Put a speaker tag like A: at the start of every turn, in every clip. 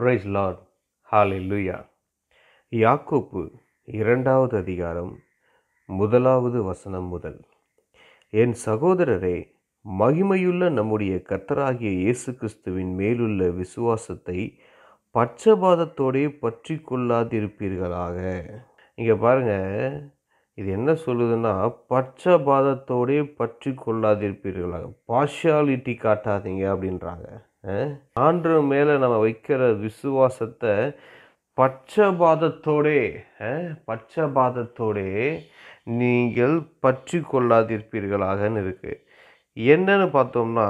A: price Lord ஹாலே லூயா யாக்கோப்பு இரண்டாவது அதிகாரம் முதலாவது வசனம் முதல் என் சகோதரரே மகிமையுள்ள நம்முடைய கர்த்தராகிய இயேசு கிறிஸ்துவின் மேலுள்ள விசுவாசத்தை பச்சபாதத்தோடே பற்றி கொள்ளாதிருப்பீர்களாக இங்கே பாருங்கள் இது என்ன சொல்லுதுன்னா பச்சபாதத்தோடே பற்றி கொள்ளாதிருப்பீர்களாக பார்ஷியாலிட்டி காட்டாதீங்க அப்படின்றாங்க ஆண்டு மேலே நம்ம வைக்கிற விசுவாசத்தை பச்சபாதத்தோடே பச்சபாதத்தோடே நீங்கள் பற்றி கொள்ளாதிருப்பீர்களாகன்னு இருக்கு என்னன்னு பார்த்தோம்னா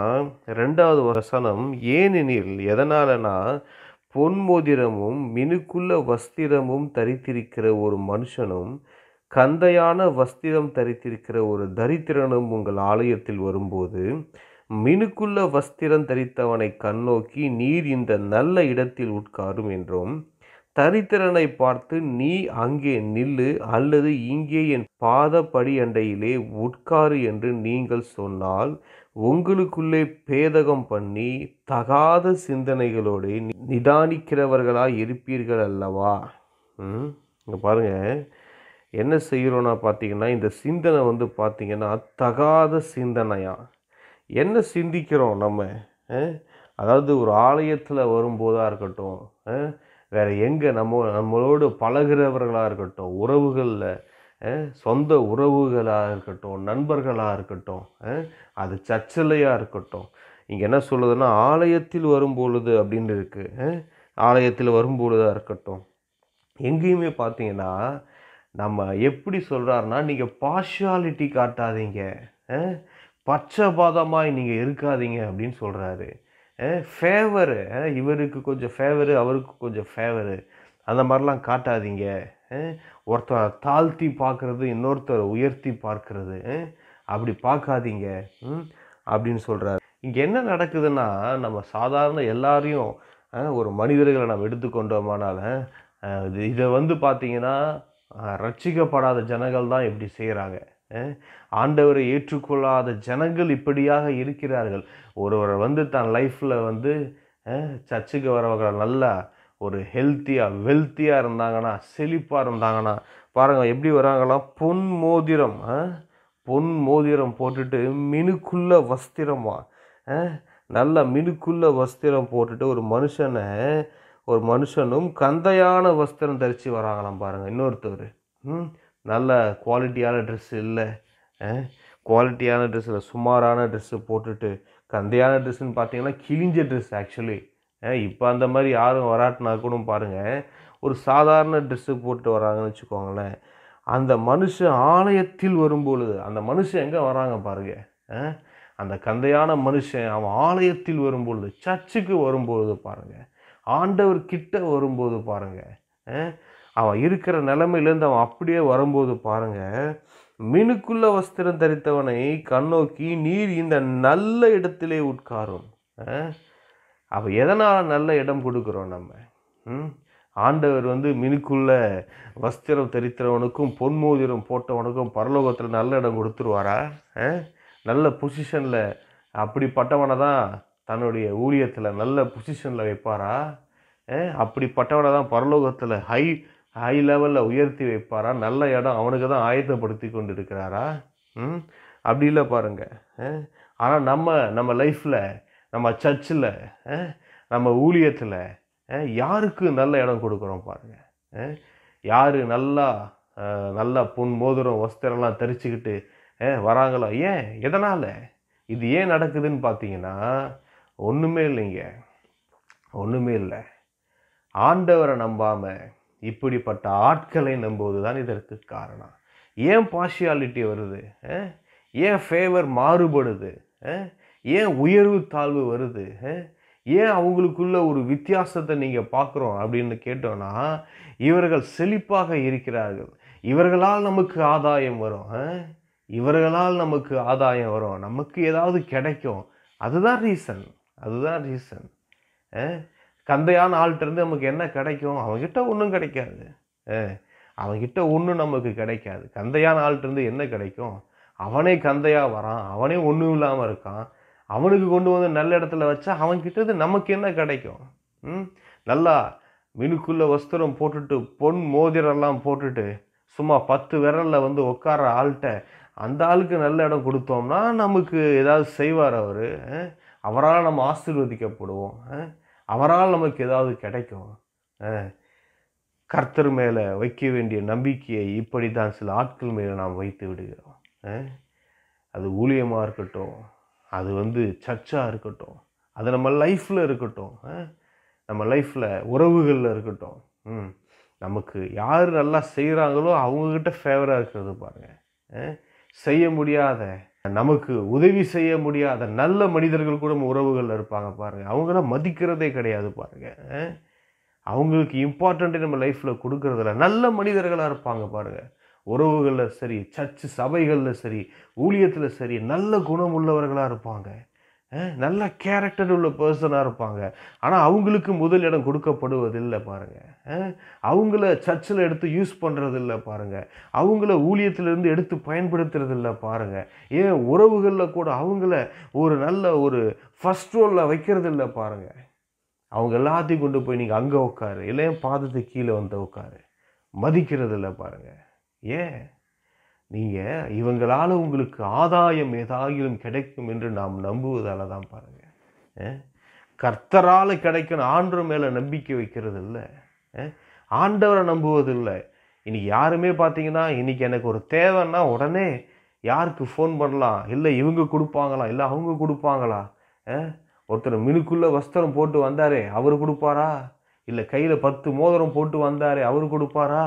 A: ரெண்டாவது வசனம் ஏனெனில் எதனாலனா பொன்மோதிரமும் மினுக்குள்ள வஸ்திரமும் தரித்திருக்கிற ஒரு மனுஷனும் கந்தையான வஸ்திரம் தரித்திருக்கிற ஒரு தரித்திரனும் உங்கள் ஆலயத்தில் வரும்போது மினுக்குள்ள வஸ்திரம் தரித்தவனை கண்ணோக்கி நீர் இந்த நல்ல இடத்தில் உட்காரும் என்றும் தரித்திரனை பார்த்து நீ அங்கே நில்லு அல்லது இங்கே என் பாதப்படி அண்டையிலே உட்காரு என்று நீங்கள் சொன்னால் உங்களுக்குள்ளே பேதகம் பண்ணி தகாத சிந்தனைகளோடு நிதானிக்கிறவர்களாக இருப்பீர்கள் அல்லவா இங்கே பாருங்கள் என்ன செய்கிறோன்னா பார்த்தீங்கன்னா இந்த சிந்தனை வந்து பார்த்தீங்கன்னா தகாத சிந்தனையாக என்ன சிந்திக்கிறோம் நம்ம அதாவது ஒரு ஆலயத்தில் வரும்போதாக இருக்கட்டும் வேறு எங்கே நம்ம நம்மளோடு பழகிறவர்களாக இருக்கட்டும் உறவுகளில் சொந்த உறவுகளாக இருக்கட்டும் நண்பர்களாக இருக்கட்டும் அது சச்சலையாக இருக்கட்டும் இங்கே என்ன சொல்லுதுன்னா ஆலயத்தில் வரும்பொழுது அப்படின்னு இருக்குது ஆலயத்தில் வரும்பொழுதாக இருக்கட்டும் எங்கேயுமே பார்த்தீங்கன்னா நம்ம எப்படி சொல்கிறாருன்னா நீங்கள் பார்ஷியாலிட்டி காட்டாதீங்க பச்சபாதமாக நீங்கள் இருக்காதீங்க அப்படின்னு சொல்கிறாரு ஃபேவரு இவருக்கு கொஞ்சம் ஃபேவரு அவருக்கு கொஞ்சம் ஃபேவரு அந்த மாதிரிலாம் காட்டாதீங்க ஒருத்தர் தாழ்த்தி பார்க்குறது இன்னொருத்தரை உயர்த்தி பார்க்கறது அப்படி பார்க்காதீங்க அப்படின்னு சொல்கிறாரு இங்கே என்ன நடக்குதுன்னா நம்ம சாதாரண எல்லாரையும் ஒரு மனிதர்களை நம்ம இது இதை வந்து பார்த்தீங்கன்னா ரட்சிக்கப்படாத ஜனங்கள் தான் எப்படி செய்கிறாங்க ஆண்டவரை ஏற்றுக்கொள்ளாத ஜனங்கள் இப்படியாக இருக்கிறார்கள் ஒருவர் வந்து தன் லைஃப்பில் வந்து சர்ச்சுக்கு வரவங்க நல்லா ஒரு ஹெல்த்தியாக வெல்த்தியாக இருந்தாங்கன்னா செழிப்பாக இருந்தாங்கன்னா பாருங்கள் எப்படி வராங்களாம் பொன் மோதிரம் பொன் மோதிரம் போட்டுட்டு மினுக்குள்ள வஸ்திரமா நல்லா மினுக்குள்ள வஸ்திரம் போட்டுட்டு ஒரு மனுஷனை ஒரு மனுஷனும் கந்தையான வஸ்திரம் தரித்து வராங்களாம் பாருங்கள் இன்னொருத்தர் ம் நல்ல குவாலிட்டியான ட்ரெஸ் இல்லை குவாலிட்டியான ட்ரெஸ் இல்லை சுமாரான ட்ரெஸ்ஸு போட்டுட்டு கந்தையான ட்ரெஸ்ஸுன்னு பார்த்தீங்கன்னா கிழிஞ்ச ட்ரெஸ் ஆக்சுவலி இப்போ அந்த மாதிரி யாரும் வராட்டினா கூட பாருங்கள் ஒரு சாதாரண ட்ரெஸ்ஸு போட்டு வராங்கன்னு வச்சுக்கோங்களேன் அந்த மனுஷன் ஆலயத்தில் வரும்பொழுது அந்த மனுஷன் எங்கே வராங்க பாருங்க அந்த கந்தையான மனுஷன் அவன் ஆலயத்தில் வரும்பொழுது சர்ச்சுக்கு வரும்பொழுது பாருங்கள் ஆண்டவர் கிட்ட வரும்போது பாருங்கள் அவன் இருக்கிற நிலமையிலேருந்து அவன் அப்படியே வரும்போது பாருங்கள் மினுக்குள்ள வஸ்திரம் தரித்தவனை கண்ணோக்கி நீர் இந்த நல்ல இடத்திலே உட்காரும் அவள் எதனால் நல்ல இடம் கொடுக்குறோம் நம்ம ஆண்டவர் வந்து மினுக்குள்ள வஸ்திரம் தரித்தவனுக்கும் பொன்மோதிரம் போட்டவனுக்கும் பரலோகத்தில் நல்ல இடம் கொடுத்துருவாரா நல்ல பொசிஷனில் அப்படிப்பட்டவனை தான் தன்னுடைய ஊழியத்தில் நல்ல பொசிஷனில் வைப்பாரா அப்படிப்பட்டவனை தான் பரலோகத்தில் ஹை ஹை லெவலில் உயர்த்தி வைப்பாரா நல்ல இடம் அவனுக்கு தான் ஆயத்தப்படுத்தி கொண்டு இருக்கிறாரா ம் அப்படி இல்லை பாருங்கள் ஆனால் நம்ம நம்ம லைஃப்பில் நம்ம சர்ச்சில் நம்ம ஊழியத்தில் யாருக்கு நல்ல இடம் கொடுக்குறோம் பாருங்கள் யார் நல்லா நல்லா பொன் மோதிரம் வஸ்திரம்லாம் தரிச்சுக்கிட்டு வராங்களோ ஏன் எதனால் இது ஏன் நடக்குதுன்னு பார்த்தீங்கன்னா ஒன்றுமே இல்லைங்க ஒன்றுமே இல்லை ஆண்டவரை நம்பாமல் இப்படிப்பட்ட ஆட்களை நம்புவது தான் இதற்கு காரணம் ஏன் பார்ஷியாலிட்டி வருது ஏன் ஃபேவர் மாறுபடுது ஏன் உயர்வு தாழ்வு வருது ஏன் அவங்களுக்குள்ள ஒரு வித்தியாசத்தை நீங்கள் பார்க்குறோம் அப்படின்னு கேட்டோன்னா இவர்கள் செழிப்பாக இருக்கிறார்கள் இவர்களால் நமக்கு ஆதாயம் வரும் இவர்களால் நமக்கு ஆதாயம் வரும் நமக்கு ஏதாவது கிடைக்கும் அதுதான் ரீசன் அதுதான் ரீசன் கந்தையான ஆள்கிட்டருந்து நமக்கு என்ன கிடைக்கும் அவங்கிட்ட ஒன்றும் கிடைக்காது அவங்கிட்ட ஒன்றும் நமக்கு கிடைக்காது கந்தையான ஆள்கிட்டருந்து என்ன கிடைக்கும் அவனே கந்தையாக வரான் அவனே ஒன்றும் இல்லாமல் இருக்கான் அவனுக்கு கொண்டு வந்து நல்ல இடத்துல வச்சா அவன்கிட்டது நமக்கு என்ன கிடைக்கும் ம் நல்லா மினுக்குள்ளே வஸ்திரம் போட்டுட்டு பொன் மோதிரெல்லாம் போட்டுட்டு சும்மா பத்து விரலில் வந்து உட்கார ஆள்கிட்ட அந்த ஆளுக்கு நல்ல இடம் கொடுத்தோம்னா நமக்கு ஏதாவது செய்வார் அவர் அவரால் நம்ம ஆசீர்வதிக்கப்படுவோம் அவரால் நமக்கு ஏதாவது கிடைக்கும் கர்த்தர் மேலே வைக்க வேண்டிய நம்பிக்கையை இப்படி தான் சில ஆட்கள் மேலே நாம் வைத்து விடுகிறோம் அது ஊழியமாக இருக்கட்டும் அது வந்து சர்ச்சாக இருக்கட்டும் அது நம்ம லைஃப்பில் இருக்கட்டும் நம்ம லைஃப்பில் உறவுகளில் இருக்கட்டும் ம் நமக்கு யார் நல்லா செய்கிறாங்களோ அவங்கக்கிட்ட ஃபேவராக இருக்கிறது பாருங்கள் செய்ய முடியாத நமக்கு உதவி செய்ய முடியாத நல்ல மனிதர்கள் கூட உறவுகளில் இருப்பாங்க பாருங்கள் அவங்களாம் மதிக்கிறதே கிடையாது பாருங்கள் அவங்களுக்கு இம்பார்ட்டண்ட்டு நம்ம லைஃப்பில் கொடுக்கறதுல நல்ல மனிதர்களாக இருப்பாங்க பாருங்கள் உறவுகளில் சரி சர்ச்சு சபைகளில் சரி ஊழியத்தில் சரி நல்ல குணமுள்ளவர்களாக இருப்பாங்க நல்ல கேரக்டர் உள்ள பர்சனாக இருப்பாங்க ஆனால் அவங்களுக்கு முதல் இடம் கொடுக்கப்படுவதில்லை பாருங்கள் அவங்கள சர்ச்சில் எடுத்து யூஸ் பண்ணுறதில்ல பாருங்கள் அவங்கள ஊழியத்திலேருந்து எடுத்து பயன்படுத்துறதில்ல பாருங்கள் ஏன் உறவுகளில் கூட அவங்கள ஒரு நல்ல ஒரு ஃபஸ்ட் ரோலில் வைக்கிறதில்ல பாருங்கள் அவங்க எல்லாத்தையும் கொண்டு போய் நீங்கள் அங்கே உட்காரு இல்லை பாதத்துக்கு கீழே வந்து உட்காரு மதிக்கிறதில்ல பாருங்கள் ஏன் நீங்கள் இவங்களால் உங்களுக்கு ஆதாயம் ஏதாயிலும் கிடைக்கும் என்று நாம் நம்புவதால் தான் பாருங்கள் கர்த்தரால் கிடைக்கணும் ஆண்டு மேலே நம்பிக்கை வைக்கிறது இல்லை ஆண்டவரை நம்புவதில்லை இன்றைக்கி யாருமே பார்த்தீங்கன்னா இன்றைக்கி எனக்கு ஒரு தேவைன்னா உடனே யாருக்கு ஃபோன் பண்ணலாம் இல்லை இவங்க கொடுப்பாங்களா இல்லை அவங்க கொடுப்பாங்களா ஒருத்தர் மினுக்குள்ளே வஸ்திரம் போட்டு வந்தாரே அவர் கொடுப்பாரா இல்லை கையில் பத்து மோதிரம் போட்டு வந்தாரே அவர் கொடுப்பாரா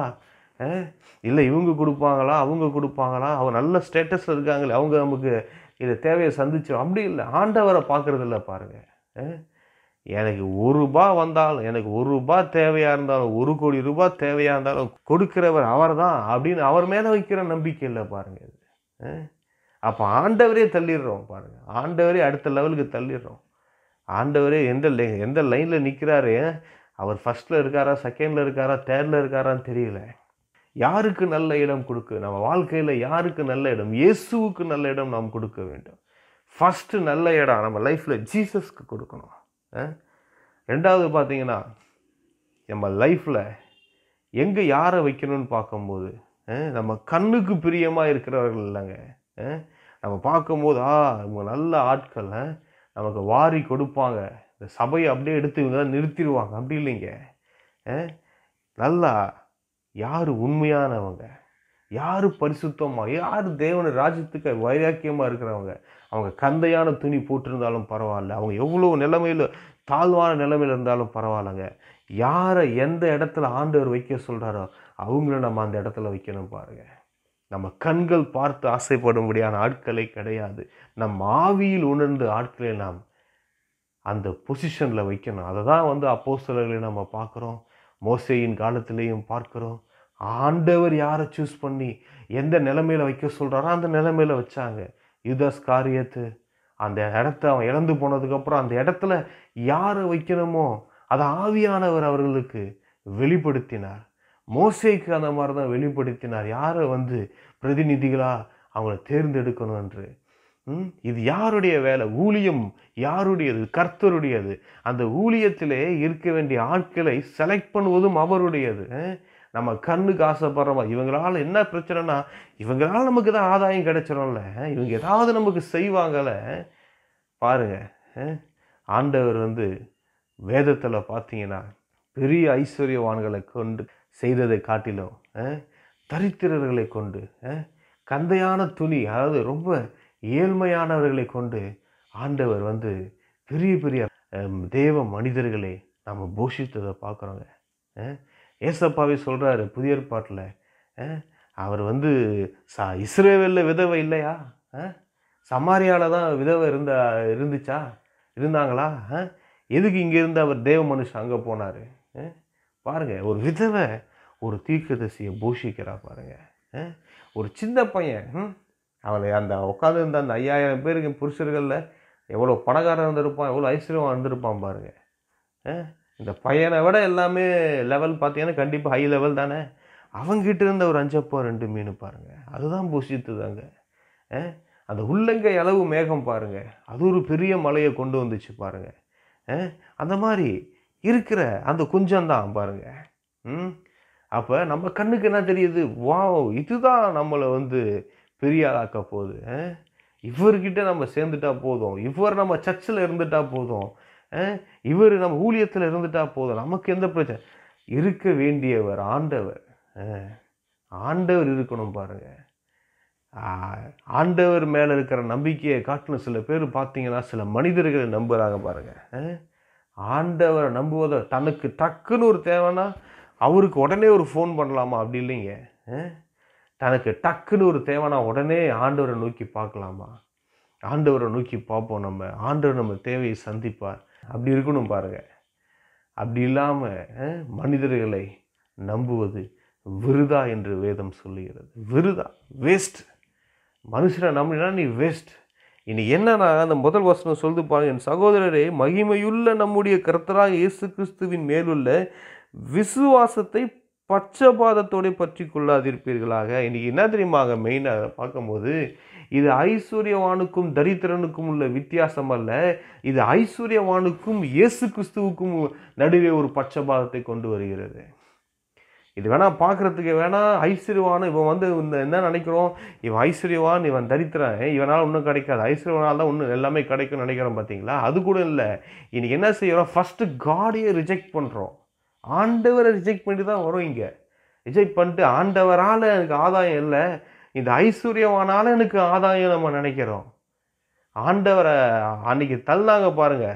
A: இல்லை இவங்க கொடுப்பாங்களா அவங்க கொடுப்பாங்களா அவங்க நல்ல ஸ்டேட்டஸில் இருக்காங்களே அவங்க நமக்கு இதை தேவையை சந்திச்சோம் அப்படி இல்லை ஆண்டவரை பார்க்குறது இல்லை பாருங்கள் எனக்கு ஒரு ரூபா வந்தாலும் எனக்கு ஒரு ரூபா தேவையாக இருந்தாலும் ஒரு கோடி ரூபா தேவையாக இருந்தாலும் கொடுக்குறவர் அவர் தான் அப்படின்னு அவர் மேலே வைக்கிற நம்பிக்கை இல்லை பாருங்கள் இது அப்போ ஆண்டவரே தள்ளிடுறோம் பாருங்கள் ஆண்டவரே அடுத்த லெவலுக்கு தள்ளிடுறோம் ஆண்டவரே எந்த எந்த லைனில் நிற்கிறாரு அவர் ஃபஸ்ட்டில் இருக்காரா செகண்டில் இருக்காரா தேர்டில் இருக்காரான்னு தெரியல யாருக்கு நல்ல இடம் கொடுக்க நம்ம வாழ்க்கையில் யாருக்கு நல்ல இடம் இயேசுவுக்கு நல்ல இடம் நாம் கொடுக்க வேண்டும் ஃபஸ்ட்டு நல்ல இடம் நம்ம லைஃப்பில் ஜீசஸ்க்கு கொடுக்கணும் ரெண்டாவது பார்த்தீங்கன்னா நம்ம லைஃப்பில் எங்கே யாரை வைக்கணும்னு பார்க்கும்போது நம்ம கண்ணுக்கு பிரியமாக இருக்கிறவர்கள் இல்லைங்க நம்ம பார்க்கும்போது ஆ இவங்க நல்ல ஆட்கள் நமக்கு வாரி கொடுப்பாங்க இந்த சபையை அப்படியே எடுத்து இவங்க நிறுத்திடுவாங்க அப்படி இல்லைங்க நல்லா யார் உண்மையானவங்க யார் பரிசுத்தமாக யார் தேவன ராஜ்யத்துக்கு வைராக்கியமாக இருக்கிறவங்க அவங்க கந்தையான துணி போட்டிருந்தாலும் பரவாயில்ல அவங்க எவ்வளோ நிலைமையில் தாழ்வான நிலைமையில் இருந்தாலும் பரவாயில்லைங்க யாரை எந்த இடத்துல ஆண்டவர் வைக்க சொல்கிறாரோ அவங்கள நம்ம அந்த இடத்துல வைக்கணும் பாருங்கள் நம்ம கண்கள் பார்த்து ஆசைப்படும்படியான ஆட்களே கிடையாது நம் ஆவியில் உணர்ந்த ஆட்களை நாம் அந்த பொசிஷனில் வைக்கணும் அதை தான் வந்து அப்போ சிலர்களை நம்ம பார்க்குறோம் மோசையின் காலத்திலையும் பார்க்குறோம் ஆண்டவர் யாரை சூஸ் பண்ணி எந்த நிலைமையில் வைக்க சொல்கிறாரோ அந்த நிலைமையில் வச்சாங்க யுதாஸ் காரியத்து அந்த இடத்த அவன் இழந்து போனதுக்கப்புறம் அந்த இடத்துல யாரை வைக்கணுமோ அதை ஆவியானவர் அவர்களுக்கு வெளிப்படுத்தினார் மோசைக்கு அந்த மாதிரி தான் வெளிப்படுத்தினார் யாரை வந்து பிரதிநிதிகளாக அவங்கள தேர்ந்தெடுக்கணும் என்று இது யாருடைய வேலை ஊழியம் யாருடையது கர்த்தருடையது அந்த ஊழியத்திலே இருக்க வேண்டிய ஆட்களை செலக்ட் பண்ணுவதும் அவருடையது நம்ம கண்ணுக்கு ஆசைப்படுறோமா இவங்களால என்ன பிரச்சனைனா இவங்களால நமக்கு தான் ஆதாயம் கிடைச்சிடும்ல இவங்க ஏதாவது நமக்கு செய்வாங்கல்ல பாருங்க ஆண்டவர் வந்து வேதத்தில் பார்த்தீங்கன்னா பெரிய ஐஸ்வர்யவான்களை கொண்டு செய்ததை காட்டிலும் தரித்திரர்களை கொண்டு கந்தையான துணி அதாவது ரொம்ப ஏழ்மையானவர்களை கொண்டு ஆண்டவர் வந்து பெரிய பெரிய தேவ மனிதர்களை நம்ம போஷித்ததை பார்க்குறோங்க ஏசப்பாவே சொல்கிறாரு புதிய ஏற்பாட்டில் அவர் வந்து சா இஸ்ரேவேலில் விதவை இல்லையா சமாரியாவில் தான் விதவை இருந்தா இருந்துச்சா இருந்தாங்களா எதுக்கு இங்கேருந்து அவர் தேவ மனுஷன் அங்கே போனார் பாருங்கள் ஒரு விதவை ஒரு தீர்க்கதசியை போஷிக்கிறா பாருங்கள் ஒரு சின்ன பையன் அவளை அந்த உட்காந்துருந்த அந்த ஐயாயிரம் பேருக்கு புருஷர்களில் எவ்வளோ பணக்காரன் இருந்திருப்பான் எவ்வளோ ஐஸ்வர்யம் இருந்திருப்பான் பாருங்கள் இந்த பையனை விட எல்லாமே லெவல் பார்த்தீங்கன்னா கண்டிப்பாக ஹை லெவல் தானே அவங்ககிட்ட இருந்த ஒரு அஞ்சப்போ ரெண்டு மீன் பாருங்கள் அதுதான் புசித்துதாங்க அந்த உள்ளங்கை அளவு மேகம் பாருங்கள் அது ஒரு பெரிய மலையை கொண்டு வந்துச்சு பாருங்கள் அந்த மாதிரி இருக்கிற அந்த குஞ்சம்தான் பாருங்கள் ம் அப்போ நம்ம கண்ணுக்கு என்ன தெரியுது வா இதுதான் நம்மளை வந்து பெரியாளாக்க போகுது இவர்கிட்ட நம்ம சேர்ந்துட்டா போதும் இவர் நம்ம சர்ச்சில் இருந்துட்டா போதும் இவர் நம்ம ஊழியத்தில் இருந்துட்டா போதும் நமக்கு எந்த பிரச்சனை இருக்க வேண்டியவர் ஆண்டவர் ஆண்டவர் இருக்கணும் பாருங்கள் ஆண்டவர் மேலே இருக்கிற நம்பிக்கையை காட்டின சில பேர் பார்த்தீங்கன்னா சில மனிதர்களை நம்புகிறாங்க பாருங்கள் ஆண்டவரை நம்புவதை தனக்கு டக்குன்னு ஒரு தேவைன்னா அவருக்கு உடனே ஒரு ஃபோன் பண்ணலாமா அப்படி இல்லைங்க தனக்கு டக்குன்னு ஒரு தேவைனா உடனே ஆண்டவரை நோக்கி பார்க்கலாமா ஆண்டவரை நோக்கி பார்ப்போம் நம்ம ஆண்டவர் நம்ம தேவையை சந்திப்பார் அப்படி இருக்கணும் பாருங்கள் அப்படி இல்லாமல் மனிதர்களை நம்புவது விருதா என்று வேதம் சொல்லுகிறது விருதா வேஸ்ட் மனுஷனை நம்பினா நீ வேஸ்ட் இனி என்னன்னா அந்த முதல் வசனம் சொல்லுது பாருங்க என் சகோதரரே மகிமையுள்ள நம்முடைய கர்த்தராக இயேசு கிறிஸ்துவின் மேலுள்ள விசுவாசத்தை பட்சபாதத்தோடு பற்றி கொள்ளாதிருப்பீர்களாக இன்றைக்கி என்ன தெரியுமாங்க மெயினாக பார்க்கும்போது இது ஐஸ்வர்யவானுக்கும் தரித்திரனுக்கும் உள்ள வித்தியாசம் அல்ல இது ஐஸ்வர்யவானுக்கும் இயேசு கிறிஸ்துவுக்கும் நடுவே ஒரு பச்சபாதத்தை கொண்டு வருகிறது இது வேணால் பார்க்குறதுக்கு வேணால் ஐஸ்வர்யவான் இவன் வந்து இந்த என்ன நினைக்கிறோம் இவன் ஐஸ்வர்யவான் இவன் தரித்திரன் இவனால் ஒன்றும் கிடைக்காது ஐஸ்வர்யவனால் தான் ஒன்றும் எல்லாமே கிடைக்கும்னு நினைக்கிறோம் பார்த்தீங்களா அது கூட இல்லை இன்றைக்கி என்ன செய்கிறோம் ஃபஸ்ட்டு காடையே ரிஜெக்ட் பண்ணுறோம் ஆண்டவரை ரிஜெக்ட் பண்ணிட்டு தான் வரும் இங்கே ரிஜெக்ட் பண்ணிட்டு ஆண்டவரால் எனக்கு ஆதாயம் இல்லை இந்த ஐஸ்வர்யமானால எனக்கு ஆதாயம் நம்ம நினைக்கிறோம் ஆண்டவரை அன்னைக்கு தள்ளாங்க பாருங்க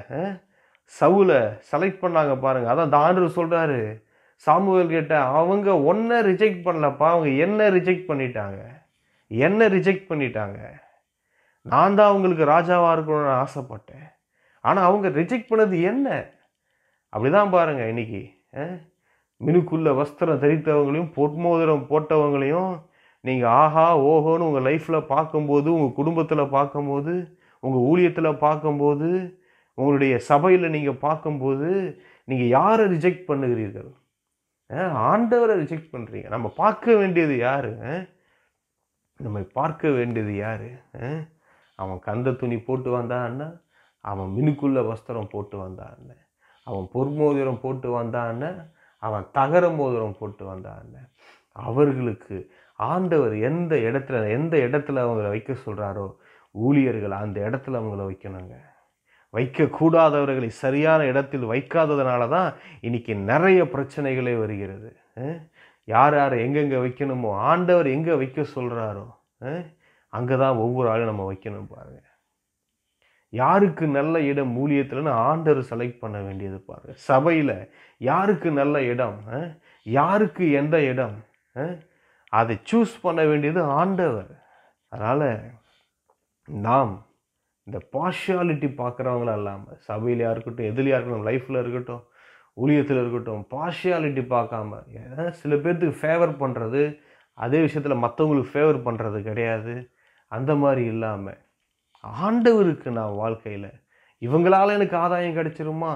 A: சவுலை செலக்ட் பண்ணாங்க பாருங்க அதான் தாண்டவர் சொல்கிறாரு சாமுவேல் கிட்ட அவங்க ஒன்றை ரிஜெக்ட் பண்ணலப்பா அவங்க என்ன ரிஜெக்ட் பண்ணிட்டாங்க என்ன ரிஜெக்ட் பண்ணிட்டாங்க நான் தான் அவங்களுக்கு ராஜாவாக இருக்கணும்னு ஆசைப்பட்டேன் ஆனால் அவங்க ரிஜெக்ட் பண்ணது என்ன அப்படிதான் பாருங்கள் இன்றைக்கி மினுக்குள்ள வஸ்திரம் தரித்தவங்களையும் பொற்மோதிரம் போட்டவங்களையும் நீங்கள் ஆஹா ஓஹோன்னு உங்கள் லைஃப்பில் பார்க்கும்போது உங்கள் குடும்பத்தில் பார்க்கும்போது உங்கள் ஊழியத்தில் பார்க்கும்போது உங்களுடைய சபையில் நீங்கள் பார்க்கும்போது நீங்கள் யாரை ரிஜெக்ட் பண்ணுகிறீர்கள் ஆண்டவரை ரிஜெக்ட் பண்ணுறீங்க நம்ம பார்க்க வேண்டியது யார் நம்ம பார்க்க வேண்டியது யார் அவன் கந்த துணி போட்டு வந்தான் அவன் மினுக்குள்ள வஸ்திரம் போட்டு வந்தான் அண்ணன் அவன் பொற்மோதிரம் போட்டு வந்தான் அவன் தகர மோதிரம் போட்டு வந்தான் அவர்களுக்கு ஆண்டவர் எந்த இடத்துல எந்த இடத்துல அவங்கள வைக்க சொல்கிறாரோ ஊழியர்கள் அந்த இடத்துல அவங்கள வைக்கணுங்க வைக்கக்கூடாதவர்களை சரியான இடத்தில் வைக்காததுனால தான் இன்னைக்கு நிறைய பிரச்சனைகளே வருகிறது யார் யார் எங்கெங்கே வைக்கணுமோ ஆண்டவர் எங்கே வைக்க சொல்கிறாரோ அங்கே தான் ஒவ்வொரு ஆளும் நம்ம வைக்கணும் பாருங்கள் யாருக்கு நல்ல இடம் ஊழியத்தில்னு ஆண்டர் செலக்ட் பண்ண வேண்டியது பாருங்க சபையில் யாருக்கு நல்ல இடம் யாருக்கு எந்த இடம் அதை சூஸ் பண்ண வேண்டியது ஆண்டவர் அதனால் நாம் இந்த பார்ஷியாலிட்டி பார்க்குறவங்களா இல்லாமல் சபையிலையாக இருக்கட்டும் எதுலையாக இருக்கட்டும் லைஃப்பில் இருக்கட்டும் ஊழியத்தில் இருக்கட்டும் பார்ஷியாலிட்டி பார்க்காம சில பேர்த்துக்கு ஃபேவர் பண்ணுறது அதே விஷயத்தில் மற்றவங்களுக்கு ஃபேவர் பண்ணுறது கிடையாது அந்த மாதிரி இல்லாமல் ஆண்டவருக்கு நான் வாழ்க்கையில் இவங்களால் எனக்கு ஆதாயம் கிடச்சிருமா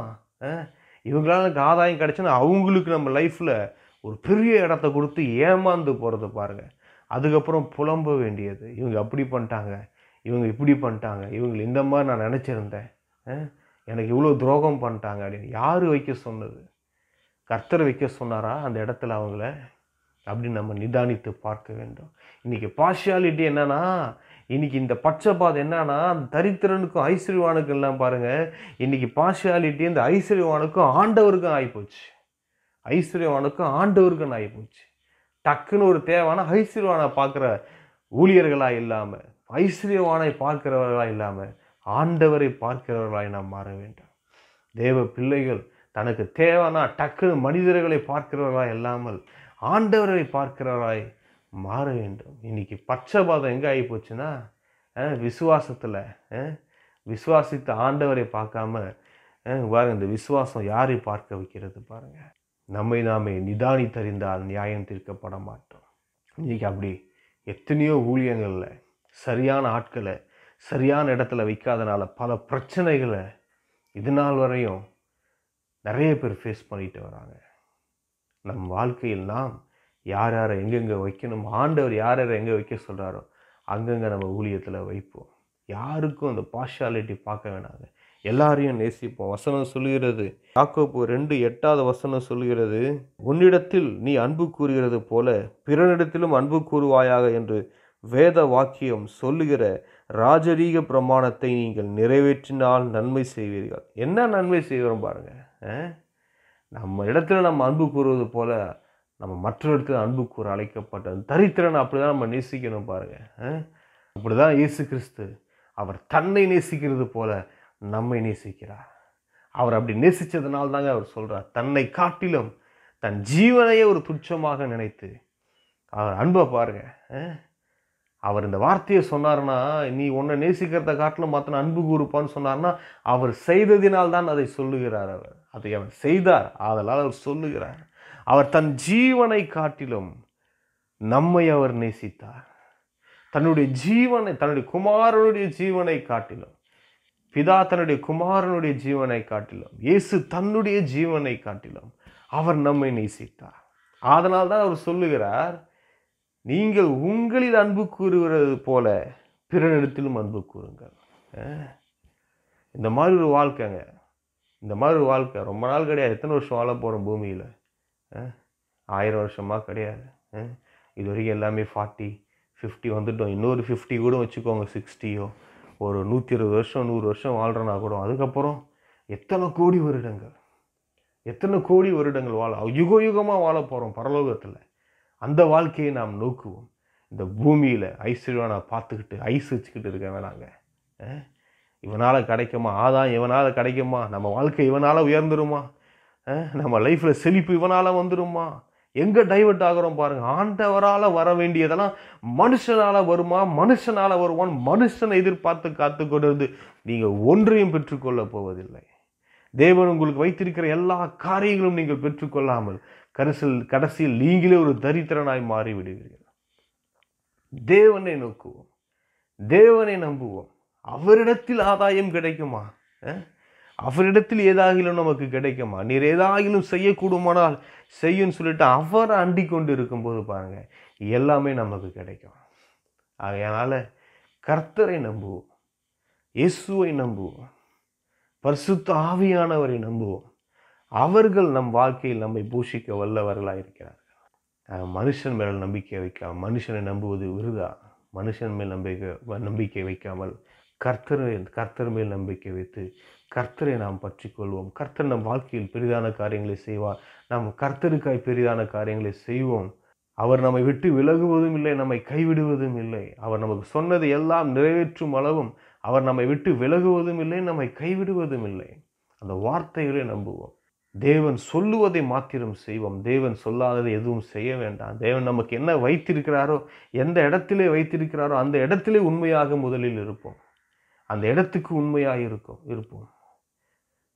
A: இவங்களால் எனக்கு ஆதாயம் கிடச்சுன்னா அவங்களுக்கு நம்ம லைஃப்பில் ஒரு பெரிய இடத்த கொடுத்து ஏமாந்து போகிறத பாருங்கள் அதுக்கப்புறம் புலம்ப வேண்டியது இவங்க அப்படி பண்ணிட்டாங்க இவங்க இப்படி பண்ணிட்டாங்க இவங்க இந்த மாதிரி நான் நினச்சிருந்தேன் எனக்கு இவ்வளோ துரோகம் பண்ணிட்டாங்க அப்படின்னு யார் வைக்க சொன்னது கர்த்தர் வைக்க சொன்னாரா அந்த இடத்துல அவங்கள அப்படின்னு நம்ம நிதானித்து பார்க்க வேண்டும் இன்றைக்கி பார்ஷியாலிட்டி என்னென்னா இன்றைக்கி இந்த பாதை என்னன்னா தரித்திரனுக்கும் எல்லாம் பாருங்கள் இன்றைக்கி பார்ஷியாலிட்டி இந்த ஐஸ்வர்யவானுக்கும் ஆண்டவருக்கும் ஆகிப்போச்சு ஐஸ்வர்யவானுக்கும் ஆண்டவருக்கும் ஆகிப்போச்சு டக்குன்னு ஒரு தேவையான ஐஸ்வர்யவானை பார்க்குற ஊழியர்களாக இல்லாமல் ஐஸ்வர்யவானை பார்க்கிறவர்களாக இல்லாமல் ஆண்டவரை பார்க்கிறவர்களாய் நாம் மாற வேண்டும் தேவ பிள்ளைகள் தனக்கு தேவைன்னா டக்குன்னு மனிதர்களை பார்க்கிறவர்களாக இல்லாமல் ஆண்டவரை பார்க்கிறவராய் மாற வேண்டும் இன்றைக்கி பட்சபாதம் எங்கே ஆகி போச்சுன்னா விசுவாசத்தில் விசுவாசித்த ஆண்டவரை பார்க்காம பாருங்க இந்த விசுவாசம் யாரை பார்க்க வைக்கிறது பாருங்கள் நம்மை நாமே நிதானித்தறிந்தால் நியாயம் தீர்க்கப்பட மாட்டோம் இன்றைக்கி அப்படி எத்தனையோ ஊழியங்களில் சரியான ஆட்களை சரியான இடத்துல வைக்காதனால பல பிரச்சனைகளை இது நாள் வரையும் நிறைய பேர் ஃபேஸ் பண்ணிட்டு வராங்க நம் வாழ்க்கையில் நாம் யார் யாரை எங்கெங்கே வைக்கணும் ஆண்டவர் யார் யாரை எங்கே வைக்க சொல்கிறாரோ அங்கங்கே நம்ம ஊழியத்தில் வைப்போம் யாருக்கும் அந்த பார்ஷாலிட்டி பார்க்க வேணாங்க எல்லாரையும் நேசிப்போம் வசனம் சொல்லுகிறது யாக்கோப்பு ரெண்டு எட்டாவது வசனம் சொல்லுகிறது உன்னிடத்தில் நீ அன்பு கூறுகிறது போல பிறனிடத்திலும் அன்பு கூறுவாயாக என்று வேத வாக்கியம் சொல்லுகிற ராஜரீக பிரமாணத்தை நீங்கள் நிறைவேற்றினால் நன்மை செய்வீர்கள் என்ன நன்மை செய்கிறோம் பாருங்கள் நம்ம இடத்துல நம்ம அன்பு கூறுவது போல் நம்ம மற்ற இடத்துல அன்பு கூற அழைக்கப்பட்ட தரித்திரனை அப்படி தான் நம்ம நேசிக்கணும் பாருங்கள் அப்படி தான் இயேசு கிறிஸ்து அவர் தன்னை நேசிக்கிறது போல நம்மை நேசிக்கிறார் அவர் அப்படி நேசித்ததுனால தாங்க அவர் சொல்கிறார் தன்னை காட்டிலும் தன் ஜீவனையே ஒரு துச்சமாக நினைத்து அவர் அன்பை பாருங்க அவர் இந்த வார்த்தையை சொன்னார்னா நீ உன்னை நேசிக்கிறத காட்டிலும் மாத்தின அன்பு கூறுப்பான்னு சொன்னார்னா அவர் செய்ததினால் தான் அதை சொல்லுகிறார் அவர் அதை அவர் செய்தார் ஆதலால் அவர் சொல்லுகிறார் அவர் தன் ஜீவனை காட்டிலும் நம்மை அவர் நேசித்தார் தன்னுடைய ஜீவனை தன்னுடைய குமாரனுடைய ஜீவனை காட்டிலும் பிதா தன்னுடைய குமாரனுடைய ஜீவனை காட்டிலும் இயேசு தன்னுடைய ஜீவனை காட்டிலும் அவர் நம்மை நேசித்தார் அதனால் தான் அவர் சொல்லுகிறார் நீங்கள் உங்களில் அன்பு கூறுகிறது போல பிறனிடத்திலும் அன்பு கூறுங்கள் இந்த மாதிரி ஒரு வாழ்க்கைங்க இந்த மாதிரி வாழ்க்கை ரொம்ப நாள் கிடையாது எத்தனை வருஷம் வாழ போகிறோம் பூமியில் ஆயிரம் வருஷமாக கிடையாது இது வரைக்கும் எல்லாமே ஃபார்ட்டி ஃபிஃப்டி வந்துட்டோம் இன்னொரு ஃபிஃப்டி கூட வச்சுக்கோங்க சிக்ஸ்டியோ ஒரு நூற்றி இருபது வருஷம் நூறு வருஷம் வாழ்கிறனா கூட அதுக்கப்புறம் எத்தனை கோடி வருடங்கள் எத்தனை கோடி வருடங்கள் வாழ யுக யுகமாக வாழ போகிறோம் பரலோகத்தில் அந்த வாழ்க்கையை நாம் நோக்குவோம் இந்த பூமியில் ஐஸ்வர்யா நான் பார்த்துக்கிட்டு ஐஸ் வச்சுக்கிட்டு இருக்க வேணாங்க இவனால் கிடைக்குமா ஆதாயம் இவனால் கிடைக்குமா நம்ம வாழ்க்கை இவனால் உயர்ந்துருமா நம்ம லைஃப்பில் செழிப்பு இவனால் வந்துடுமா எங்கே டைவெர்ட் ஆகிறோம் பாருங்கள் ஆண்டவரால் வர வேண்டியதெல்லாம் மனுஷனால் வருமா மனுஷனால் வருவான் மனுஷனை எதிர்பார்த்து காத்து கொண்டிருந்து நீங்கள் ஒன்றையும் பெற்றுக்கொள்ளப் போவதில்லை தேவன் உங்களுக்கு வைத்திருக்கிற எல்லா காரியங்களும் நீங்கள் பெற்றுக்கொள்ளாமல் கடைசியில் கடைசியில் நீங்களே ஒரு தரித்திரனாய் மாறிவிடுவீர்கள் தேவனை நோக்குவோம் தேவனை நம்புவோம் அவரிடத்தில் ஆதாயம் கிடைக்குமா அவரிடத்தில் ஏதாகிலும் நமக்கு கிடைக்குமா நீர் ஏதாகிலும் செய்யக்கூடுமானால் செய்யுன்னு சொல்லிட்டு அவர் அண்டி கொண்டு இருக்கும்போது பாருங்கள் எல்லாமே நமக்கு கிடைக்கும் ஆகையனால் கர்த்தரை நம்புவோம் இயேசுவை நம்புவோம் பரிசுத்த ஆவியானவரை நம்புவோம் அவர்கள் நம் வாழ்க்கையில் நம்மை பூஷிக்க வல்லவர்களாக இருக்கிறார்கள் மனுஷன் மேல் நம்பிக்கை வைக்காமல் மனுஷனை நம்புவது விருதா மனுஷன் மேல் நம்பிக்கை நம்பிக்கை வைக்காமல் கர்த்தர் கர்த்தர் மேல் நம்பிக்கை வைத்து கர்த்தரை நாம் பற்றி கொள்வோம் கர்த்தர் நம் வாழ்க்கையில் பெரிதான காரியங்களை செய்வார் நாம் கர்த்தருக்காய் பெரிதான காரியங்களை செய்வோம் அவர் நம்மை விட்டு விலகுவதும் இல்லை நம்மை கைவிடுவதும் இல்லை அவர் நமக்கு சொன்னது எல்லாம் நிறைவேற்றும் அளவும் அவர் நம்மை விட்டு விலகுவதும் இல்லை நம்மை கைவிடுவதும் இல்லை அந்த வார்த்தைகளை நம்புவோம் தேவன் சொல்லுவதை மாத்திரம் செய்வோம் தேவன் சொல்லாததை எதுவும் செய்ய வேண்டாம் தேவன் நமக்கு என்ன வைத்திருக்கிறாரோ எந்த இடத்திலே வைத்திருக்கிறாரோ அந்த இடத்திலே உண்மையாக முதலில் இருப்போம் அந்த இடத்துக்கு உண்மையாக இருக்கும் இருப்போம்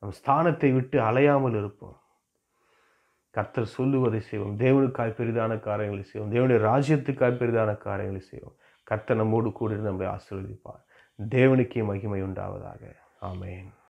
A: நம் ஸ்தானத்தை விட்டு அலையாமல் இருப்போம் கர்த்தர் சொல்லுவதை செய்வோம் தேவனுக்காய் பெரிதான காரியங்களை செய்வோம் தேவனுடைய ராஜ்யத்துக்காய் பெரிதான காரியங்களை செய்வோம் கர்த்தர் நம்மோடு கூட நம்மை ஆசீர்வதிப்பார் தேவனுக்கே மகிமை உண்டாவதாக ஆமேன்